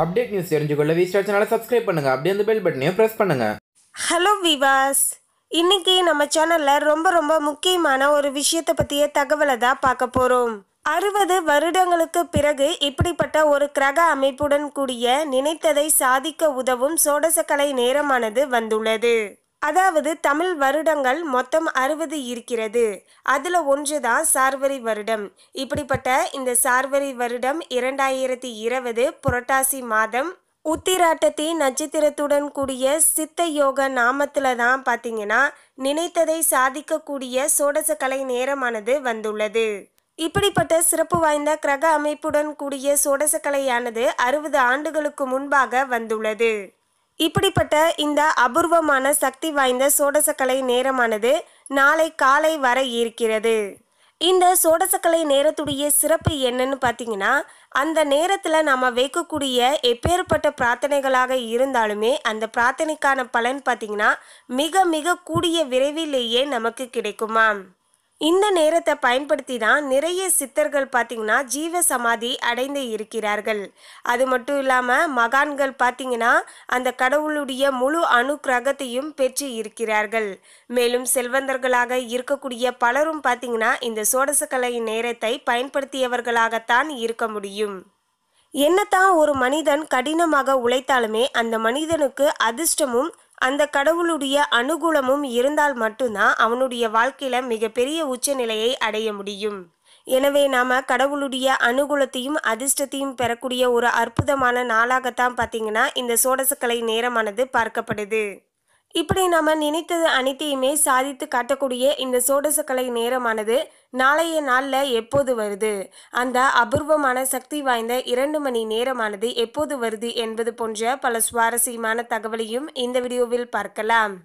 update news தெரிஞ்சுக்கொள்ள V Star சேனலை subscribe பண்ணுங்க அப்படியே அந்த பெல் பட்டனையும் பிரஸ் பண்ணுங்க ஹலோ விவாஸ் இன்னைக்கு நம்ம சேனல்ல ரொம்ப ரொம்ப முக்கியமான ஒரு விஷயத்தை பற்றிய தகவலை தான் பார்க்க போறோம் அறுபது வருடங்களுக்கு பிறகு இப்படிப்பட்ட ஒரு கிரக அமைப்புடன் கூடிய நினைத்ததை சாதிக்க உதவும் சோடசக்கலை நேரமானது வந்துள்ளது அதாவது தமிழ் வருடங்கள் மொத்தம் அறுபது இருக்கிறது அதில் ஒன்று தான் சார்வரி வருடம் இப்படிப்பட்ட இந்த சார்வரி வருடம் இரண்டாயிரத்தி இருபது புரட்டாசி மாதம் உத்திராட்டத்தி நட்சத்திரத்துடன் கூடிய சித்த யோக நாமத்தில் தான் பார்த்தீங்கன்னா நினைத்ததை சாதிக்கக்கூடிய சோடச கலை நேரமானது வந்துள்ளது இப்படிப்பட்ட சிறப்பு வாய்ந்த கிரக அமைப்புடன் கூடிய சோடசக்கலையானது அறுபது ஆண்டுகளுக்கு முன்பாக வந்துள்ளது இப்படிப்பட்ட இந்த அபூர்வமான சக்தி வாய்ந்த சோடசக்கலை நேரமானது நாளை காலை வர இருக்கிறது இந்த சோடசக்கலை நேரத்துடைய சிறப்பு என்னன்னு பார்த்தீங்கன்னா அந்த நேரத்தில் நம்ம வைக்கக்கூடிய எப்பேற்பட்ட பிரார்த்தனைகளாக இருந்தாலுமே அந்த பிரார்த்தனைக்கான பலன் பார்த்திங்கன்னா மிக மிக கூடிய விரைவிலேயே நமக்கு கிடைக்குமாம் இந்த நேரத்தை பயன்படுத்தி தான் நிறைய சித்தர்கள் பார்த்திங்கன்னா ஜீவ சமாதி அடைந்து இருக்கிறார்கள் அது மட்டும் இல்லாமல் மகான்கள் பார்த்திங்கன்னா அந்த கடவுளுடைய முழு கிரகத்தையும் பெற்று இருக்கிறார்கள் மேலும் செல்வந்தர்களாக இருக்கக்கூடிய பலரும் பார்த்திங்கன்னா இந்த சோடசக்கலை நேரத்தை பயன்படுத்தியவர்களாகத்தான் இருக்க முடியும் என்னத்தான் ஒரு மனிதன் கடினமாக உழைத்தாலுமே அந்த மனிதனுக்கு அதிர்ஷ்டமும் அந்த கடவுளுடைய அனுகூலமும் இருந்தால் மட்டும்தான் அவனுடைய வாழ்க்கையில் மிகப்பெரிய உச்சநிலையை அடைய முடியும் எனவே நாம் கடவுளுடைய அனுகூலத்தையும் அதிர்ஷ்டத்தையும் பெறக்கூடிய ஒரு அற்புதமான நாளாகத்தான் பார்த்தீங்கன்னா இந்த சோடசக்கலை நேரமானது பார்க்கப்படுது இப்படி நாம் நினைத்தது அனைத்தையுமே சாதித்து காட்டக்கூடிய இந்த சோடசக்கலை நேரமானது நாளைய நாளில் எப்போது வருது அந்த அபூர்வமான சக்தி வாய்ந்த இரண்டு மணி நேரமானது எப்போது வருது என்பது போன்ற பல சுவாரஸ்யமான தகவலையும் இந்த வீடியோவில் பார்க்கலாம்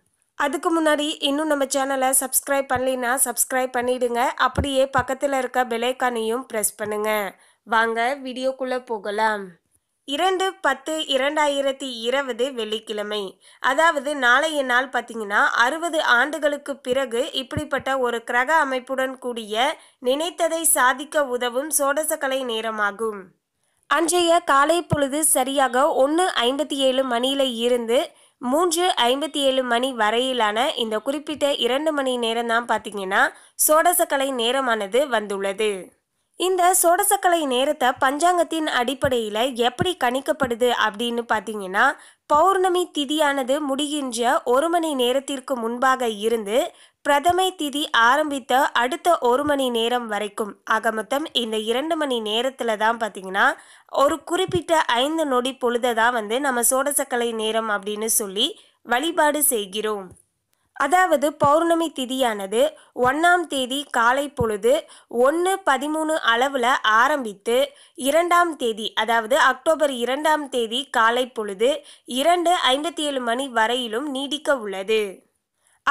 அதுக்கு முன்னாடி இன்னும் நம்ம சேனலை சப்ஸ்கிரைப் பண்ணலைன்னா சப்ஸ்கிரைப் பண்ணிடுங்க அப்படியே பக்கத்தில் இருக்க பெலைக்கானையும் ப்ரெஸ் பண்ணுங்கள் வாங்க வீடியோக்குள்ளே போகலாம் இரண்டு பத்து இரண்டாயிரத்தி இருபது வெள்ளிக்கிழமை அதாவது நாளைய நாள் பார்த்தீங்கன்னா அறுபது ஆண்டுகளுக்கு பிறகு இப்படிப்பட்ட ஒரு கிரக அமைப்புடன் கூடிய நினைத்ததை சாதிக்க உதவும் சோடசக்கலை நேரமாகும் அன்றைய காலை பொழுது சரியாக ஒன்று ஐம்பத்தி ஏழு மணியில் இருந்து மூன்று ஐம்பத்தி ஏழு மணி வரையிலான இந்த குறிப்பிட்ட இரண்டு மணி நேரம் தான் பார்த்தீங்கன்னா சோடசக்கலை நேரமானது வந்துள்ளது இந்த சோடசக்கலை நேரத்தை பஞ்சாங்கத்தின் அடிப்படையில் எப்படி கணிக்கப்படுது அப்படின்னு பார்த்தீங்கன்னா பௌர்ணமி திதியானது முடிகின்ற ஒரு மணி நேரத்திற்கு முன்பாக இருந்து பிரதமை திதி ஆரம்பித்த அடுத்த ஒரு மணி நேரம் வரைக்கும் ஆக மொத்தம் இந்த இரண்டு மணி நேரத்தில் தான் பார்த்தீங்கன்னா ஒரு குறிப்பிட்ட ஐந்து நொடி பொழுதை தான் வந்து நம்ம சோடசக்கலை நேரம் அப்படின்னு சொல்லி வழிபாடு செய்கிறோம் அதாவது பௌர்ணமி திதியானது ஒன்றாம் தேதி காலை பொழுது ஒன்று பதிமூணு அளவில் ஆரம்பித்து இரண்டாம் தேதி அதாவது அக்டோபர் இரண்டாம் தேதி காலை பொழுது இரண்டு ஐம்பத்தி ஏழு மணி வரையிலும் நீடிக்க உள்ளது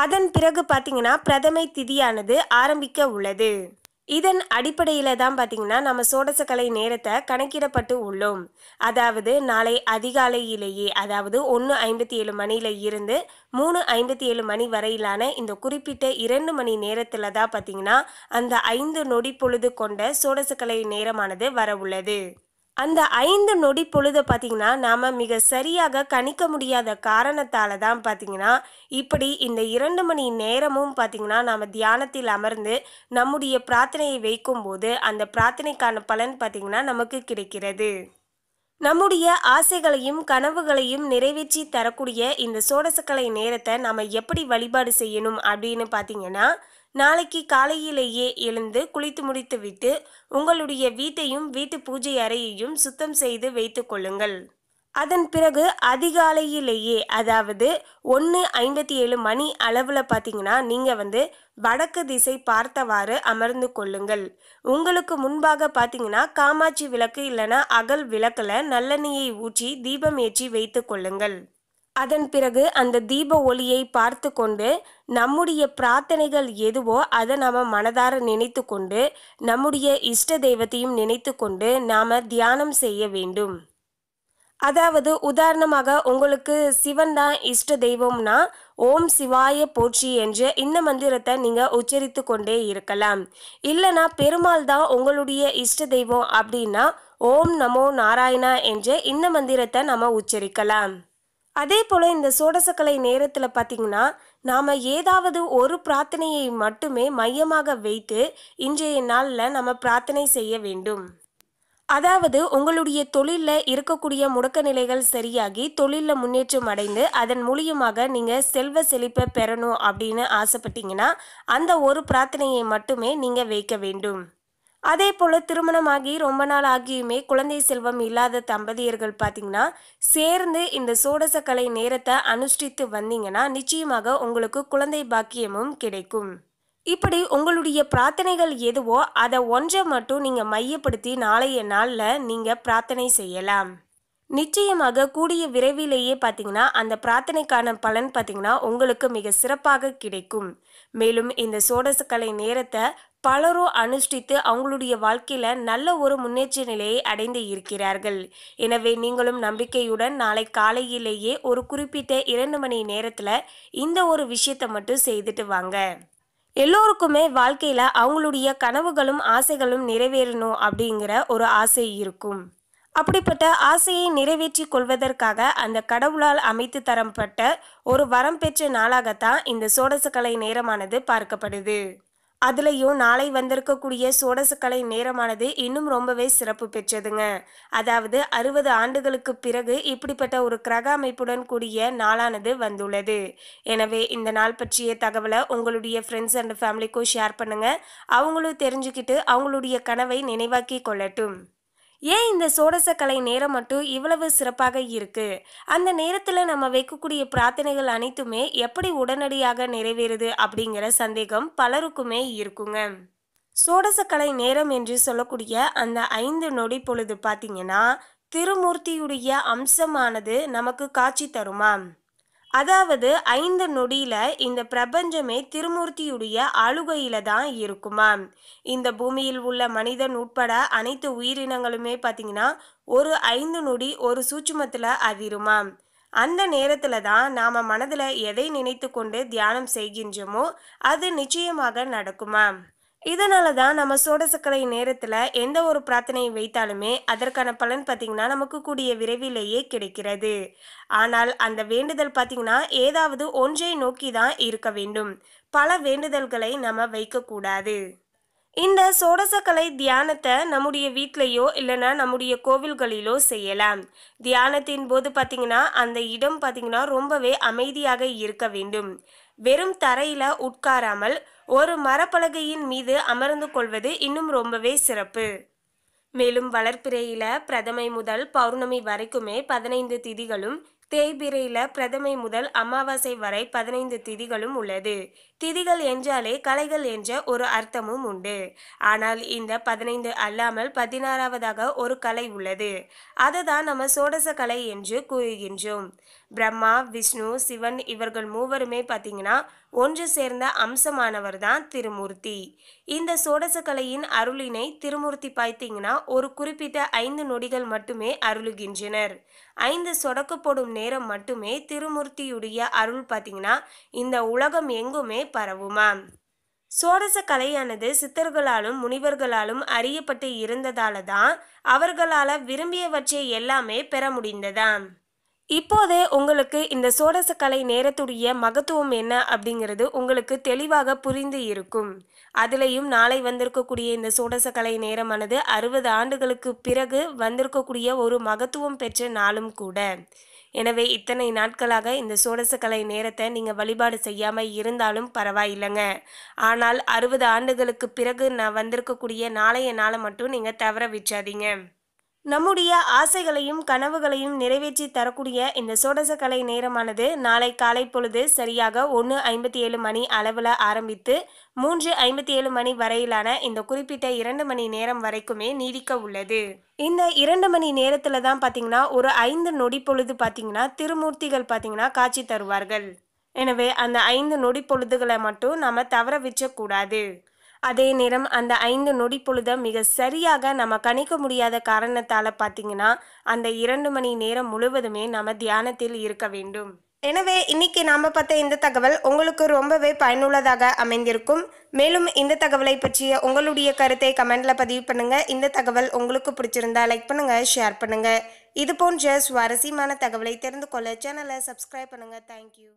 அதன் பிறகு பார்த்தீங்கன்னா பிரதமை திதியானது ஆரம்பிக்க உள்ளது இதன் அடிப்படையில் தான் பார்த்தீங்கன்னா நம்ம சோடசக்கலை நேரத்தை கணக்கிடப்பட்டு உள்ளோம் அதாவது நாளை அதிகாலையிலேயே அதாவது ஒன்று ஐம்பத்தி ஏழு மணியில் இருந்து மூணு ஐம்பத்தி ஏழு மணி வரையிலான இந்த குறிப்பிட்ட இரண்டு மணி நேரத்தில் தான் பார்த்தீங்கன்னா அந்த ஐந்து நொடி பொழுது கொண்ட சோடசக்கலை நேரமானது வர உள்ளது அந்த ஐந்து நொடி பொழுதை பார்த்திங்கன்னா நாம் மிக சரியாக கணிக்க முடியாத காரணத்தால் தான் பார்த்திங்கன்னா இப்படி இந்த இரண்டு மணி நேரமும் பார்த்திங்கன்னா நாம் தியானத்தில் அமர்ந்து நம்முடைய பிரார்த்தனையை வைக்கும்போது அந்த பிரார்த்தனைக்கான பலன் பார்த்திங்கன்னா நமக்கு கிடைக்கிறது நம்முடைய ஆசைகளையும் கனவுகளையும் நிறைவேற்றி தரக்கூடிய இந்த சோடசக்கலை நேரத்தை நம்ம எப்படி வழிபாடு செய்யணும் அப்படின்னு பார்த்தீங்கன்னா நாளைக்கு காலையிலேயே எழுந்து குளித்து முடித்துவிட்டு உங்களுடைய வீட்டையும் வீட்டு பூஜை அறையையும் சுத்தம் செய்து வைத்து கொள்ளுங்கள் அதன் பிறகு அதிகாலையிலேயே அதாவது ஒன்று ஐம்பத்தி ஏழு மணி அளவில் பார்த்தீங்கன்னா நீங்கள் வந்து வடக்கு திசை பார்த்தவாறு அமர்ந்து கொள்ளுங்கள் உங்களுக்கு முன்பாக பார்த்தீங்கன்னா காமாட்சி விளக்கு இல்லைன்னா அகல் விளக்கில் நல்லெண்ணெயை ஊற்றி தீபம் ஏற்றி வைத்து கொள்ளுங்கள் அதன் பிறகு அந்த தீப ஒளியை பார்த்து கொண்டு நம்முடைய பிரார்த்தனைகள் எதுவோ அதை நாம் மனதார நினைத்து கொண்டு நம்முடைய இஷ்ட தெய்வத்தையும் நினைத்து கொண்டு நாம் தியானம் செய்ய வேண்டும் அதாவது உதாரணமாக உங்களுக்கு சிவன் தான் இஷ்ட தெய்வம்னா ஓம் சிவாய போற்றி என்று இந்த மந்திரத்தை நீங்கள் உச்சரித்து கொண்டே இருக்கலாம் இல்லைனா பெருமாள் தான் உங்களுடைய இஷ்ட தெய்வம் அப்படின்னா ஓம் நமோ நாராயணா என்று இந்த மந்திரத்தை நம்ம உச்சரிக்கலாம் அதே போல் இந்த சோடசக்கலை நேரத்தில் பாத்தீங்கன்னா நாம் ஏதாவது ஒரு பிரார்த்தனையை மட்டுமே மையமாக வைத்து இன்றைய நாளில் நம்ம பிரார்த்தனை செய்ய வேண்டும் அதாவது உங்களுடைய தொழிலில் இருக்கக்கூடிய முடக்க நிலைகள் சரியாகி தொழிலில் முன்னேற்றம் அடைந்து அதன் மூலியமாக நீங்கள் செல்வ செழிப்பை பெறணும் அப்படின்னு ஆசைப்பட்டீங்கன்னா அந்த ஒரு பிரார்த்தனையை மட்டுமே நீங்கள் வைக்க வேண்டும் அதே போல் திருமணமாகி ரொம்ப நாள் ஆகியுமே குழந்தை செல்வம் இல்லாத தம்பதியர்கள் பார்த்தீங்கன்னா சேர்ந்து இந்த சோடசக்கலை நேரத்தை அனுஷ்டித்து வந்தீங்கன்னா நிச்சயமாக உங்களுக்கு குழந்தை பாக்கியமும் கிடைக்கும் இப்படி உங்களுடைய பிரார்த்தனைகள் எதுவோ அதை ஒன்றை மட்டும் நீங்கள் மையப்படுத்தி நாளைய நாளில் நீங்கள் பிரார்த்தனை செய்யலாம் நிச்சயமாக கூடிய விரைவிலேயே பார்த்தீங்கன்னா அந்த பிரார்த்தனைக்கான பலன் பார்த்தீங்கன்னா உங்களுக்கு மிக சிறப்பாக கிடைக்கும் மேலும் இந்த சோடசக்கலை நேரத்தை பலரும் அனுஷ்டித்து அவங்களுடைய வாழ்க்கையில நல்ல ஒரு முன்னேற்ற நிலையை அடைந்து இருக்கிறார்கள் எனவே நீங்களும் நம்பிக்கையுடன் நாளை காலையிலேயே ஒரு குறிப்பிட்ட இரண்டு மணி நேரத்துல இந்த ஒரு விஷயத்தை மட்டும் செய்துட்டு வாங்க எல்லோருக்குமே வாழ்க்கையில அவங்களுடைய கனவுகளும் ஆசைகளும் நிறைவேறணும் அப்படிங்கிற ஒரு ஆசை இருக்கும் அப்படிப்பட்ட ஆசையை நிறைவேற்றி கொள்வதற்காக அந்த கடவுளால் அமைத்து தரப்பட்ட ஒரு வரம் பெற்ற நாளாகத்தான் இந்த சோடசக்கலை நேரமானது பார்க்கப்படுது அதுலேயும் நாளை வந்திருக்கக்கூடிய சோடசக்கலை நேரமானது இன்னும் ரொம்பவே சிறப்பு பெற்றதுங்க அதாவது அறுபது ஆண்டுகளுக்கு பிறகு இப்படிப்பட்ட ஒரு கிரக அமைப்புடன் கூடிய நாளானது வந்துள்ளது எனவே இந்த நாள் பற்றிய தகவலை உங்களுடைய ஃப்ரெண்ட்ஸ் அண்ட் ஃபேமிலிக்கும் ஷேர் பண்ணுங்கள் அவங்களும் தெரிஞ்சுக்கிட்டு அவங்களுடைய கனவை நினைவாக்கி கொள்ளட்டும் ஏன் இந்த சோடசக்கலை நேரம் மட்டும் இவ்வளவு சிறப்பாக இருக்கு அந்த நேரத்தில் நம்ம வைக்கக்கூடிய பிரார்த்தனைகள் அனைத்துமே எப்படி உடனடியாக நிறைவேறுது அப்படிங்கிற சந்தேகம் பலருக்குமே இருக்குங்க சோடசக்கலை நேரம் என்று சொல்லக்கூடிய அந்த ஐந்து நொடி பொழுது பார்த்தீங்கன்னா திருமூர்த்தியுடைய அம்சமானது நமக்கு காட்சி தருமா அதாவது ஐந்து நொடியில் இந்த பிரபஞ்சமே திருமூர்த்தியுடைய அழுகையில தான் இருக்குமாம் இந்த பூமியில் உள்ள மனிதன் உட்பட அனைத்து உயிரினங்களுமே பார்த்தீங்கன்னா ஒரு ஐந்து நொடி ஒரு சூட்சுமத்தில் அதிருமாம் அந்த நேரத்தில் தான் நாம் மனதில் எதை நினைத்து கொண்டு தியானம் செய்கின்றோமோ அது நிச்சயமாக நடக்குமாம் இதனால தான் நம்ம சோடசக்கலை நேரத்தில் எந்த ஒரு பிரார்த்தனையை வைத்தாலுமே அதற்கான பலன் பார்த்திங்கன்னா நமக்கு கூடிய விரைவிலேயே கிடைக்கிறது ஆனால் அந்த வேண்டுதல் பார்த்திங்கன்னா ஏதாவது ஒன்றை நோக்கி தான் இருக்க வேண்டும் பல வேண்டுதல்களை நம்ம வைக்கக்கூடாது இந்த சோடசக்கலை தியானத்தை நம்முடைய வீட்லேயோ இல்லைன்னா நம்முடைய கோவில்களிலோ செய்யலாம் தியானத்தின் போது பார்த்திங்கன்னா அந்த இடம் பார்த்திங்கன்னா ரொம்பவே அமைதியாக இருக்க வேண்டும் வெறும் தரையில் உட்காராமல் ஒரு மரப்பலகையின் மீது அமர்ந்து கொள்வது இன்னும் ரொம்பவே சிறப்பு மேலும் வளர்ப்பிரையில பிரதமை முதல் பௌர்ணமி வரைக்குமே பதினைந்து திதிகளும் தேய்பிரையில பிரதமை முதல் அமாவாசை வரை பதினைந்து திதிகளும் உள்ளது திதிகள் என்றாலே கலைகள் என்ற ஒரு அர்த்தமும் உண்டு ஆனால் இந்த பதினைந்து அல்லாமல் பதினாறாவதாக ஒரு கலை உள்ளது அதுதான் நம்ம சோடச கலை என்று கூறுகின்றோம் பிரம்மா விஷ்ணு சிவன் இவர்கள் மூவருமே பார்த்தீங்கன்னா ஒன்று சேர்ந்த அம்சமானவர் தான் திருமூர்த்தி இந்த சோடச கலையின் அருளினை திருமூர்த்தி பார்த்தீங்கன்னா ஒரு குறிப்பிட்ட ஐந்து நொடிகள் மட்டுமே அருளுகின்றனர் ஐந்து சொடக்கப்படும் நேரம் மட்டுமே திருமூர்த்தியுடைய அருள் பார்த்தீங்கன்னா இந்த உலகம் எங்குமே பரவுமாம் சோடச கலையானது சித்தர்களாலும் முனிவர்களாலும் அறியப்பட்டு இருந்ததால தான் அவர்களால விரும்பியவற்றை எல்லாமே பெற முடிந்ததாம் இப்போதே உங்களுக்கு இந்த சோடச கலை நேரத்துடைய மகத்துவம் என்ன அப்படிங்கிறது உங்களுக்கு தெளிவாக புரிந்து இருக்கும் அதுலேயும் நாளை வந்திருக்கக்கூடிய இந்த சோடச கலை நேரமானது அறுபது ஆண்டுகளுக்கு பிறகு வந்திருக்கக்கூடிய ஒரு மகத்துவம் பெற்ற நாளும் கூட எனவே இத்தனை நாட்களாக இந்த சோடசக்கலை நேரத்தை நீங்கள் வழிபாடு செய்யாமல் இருந்தாலும் பரவாயில்லைங்க ஆனால் அறுபது ஆண்டுகளுக்கு பிறகு நான் வந்திருக்கக்கூடிய நாளைய நாளை மட்டும் நீங்கள் தவற விற்றாதீங்க நம்முடைய ஆசைகளையும் கனவுகளையும் நிறைவேற்றி தரக்கூடிய இந்த சோடசக்கலை நேரமானது நாளை காலை பொழுது சரியாக ஒன்று ஐம்பத்தி ஏழு மணி அளவில் ஆரம்பித்து மூன்று ஐம்பத்தி ஏழு மணி வரையிலான இந்த குறிப்பிட்ட இரண்டு மணி நேரம் வரைக்குமே நீடிக்க உள்ளது இந்த இரண்டு மணி நேரத்தில் தான் பார்த்தீங்கன்னா ஒரு ஐந்து நொடி பொழுது பார்த்தீங்கன்னா திருமூர்த்திகள் பார்த்தீங்கன்னா காட்சி தருவார்கள் எனவே அந்த ஐந்து நொடி பொழுதுகளை மட்டும் நாம் தவற விச்சக்கூடாது அதே நேரம் அந்த ஐந்து நொடி பொழுத மிக சரியாக நம்ம கணிக்க முடியாத காரணத்தால் பார்த்தீங்கன்னா அந்த இரண்டு மணி நேரம் முழுவதுமே நம்ம தியானத்தில் இருக்க வேண்டும் எனவே இன்னைக்கு நாம் பார்த்த இந்த தகவல் உங்களுக்கு ரொம்பவே பயனுள்ளதாக அமைந்திருக்கும் மேலும் இந்த தகவலை பற்றிய உங்களுடைய கருத்தை கமெண்ட்ல பதிவு பண்ணுங்க இந்த தகவல் உங்களுக்கு பிடிச்சிருந்தா லைக் பண்ணுங்க ஷேர் பண்ணுங்க இது போன்ற சுவாரஸ்யமான தகவலை தெரிந்து கொள்ள சேனலை சப்ஸ்கிரைப் பண்ணுங்க தேங்க்யூ